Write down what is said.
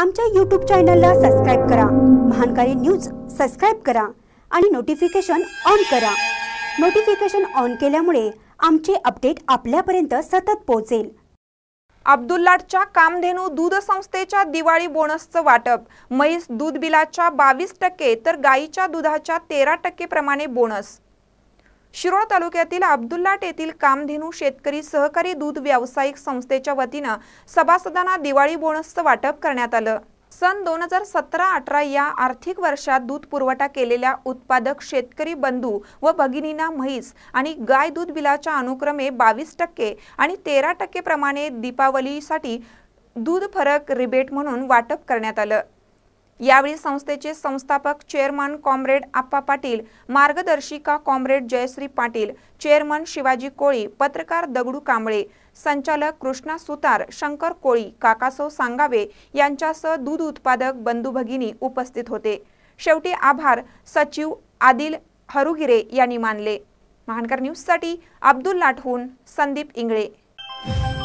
आमच्या यूट्यूब चॅनलला सबस्क्राईब करा महानकारी न्यूज सबस्क्राईब करा आणि नोटिफिकेशन ऑन करा नोटिफिकेशन ऑन केल्यामुळे आमचे अपडेट आपल्यापर्यंत सतत पोहोचेल अब्दुल्लाटच्या कामधेनू दूध संस्थेच्या दिवाळी बोनसचं वाटप म्हैस दूध बिलाच्या बावीस टक्के तर गाईच्या दुधाच्या तेरा टक्के प्रमाणे बोनस शिरोळ तालुक्यातील अब्दुल्लाट येथील कामधेनू शेतकरी सहकारी दूध व्यावसायिक संस्थेच्या वतीनं सभासदांना दिवाळी बोनसचं वाटप करण्यात आलं सन दोन हजार सतरा अठरा या आर्थिक वर्षात दूध पुरवठा केलेल्या उत्पादक शेतकरी बंधू व भगिनींना म्हैस आणि गाय दूध बिलाच्या अनुक्रमे बावीस टक्के आणि तेरा टक्के प्रमाणे दीपावलीसाठी दूध फरक रिबेट म्हणून वाटप करण्यात आलं यावेळी संस्थेचे संस्थापक चेअरमन कॉम्रेड आप्पा पाटील मार्गदर्शिका कॉम्रेड जयश्री पाटील चेअरमन शिवाजी कोळी पत्रकार दगडू कांबळे संचालक कृष्णा सुतार शंकर कोळी काकासव सांगावे यांच्यासह दूध उत्पादक बंधू भगिनी उपस्थित होते शेवटी आभार सचिव आदिल हरुगिरे यांनी मानले महानकर न्यूजसाठी अब्दुल लाठहून संदीप इंगळे